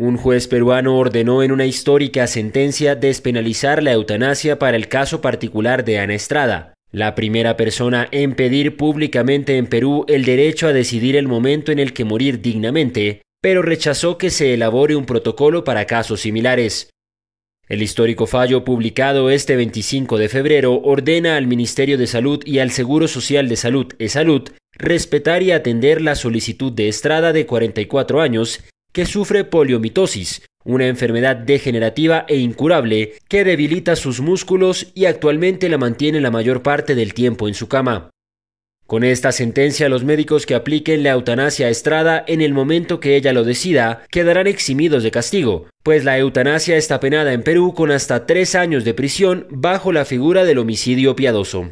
Un juez peruano ordenó en una histórica sentencia despenalizar la eutanasia para el caso particular de Ana Estrada, la primera persona en pedir públicamente en Perú el derecho a decidir el momento en el que morir dignamente, pero rechazó que se elabore un protocolo para casos similares. El histórico fallo publicado este 25 de febrero ordena al Ministerio de Salud y al Seguro Social de Salud e Salud respetar y atender la solicitud de Estrada de 44 años que sufre poliomitosis, una enfermedad degenerativa e incurable que debilita sus músculos y actualmente la mantiene la mayor parte del tiempo en su cama. Con esta sentencia, los médicos que apliquen la eutanasia a Estrada en el momento que ella lo decida quedarán eximidos de castigo, pues la eutanasia está penada en Perú con hasta tres años de prisión bajo la figura del homicidio piadoso.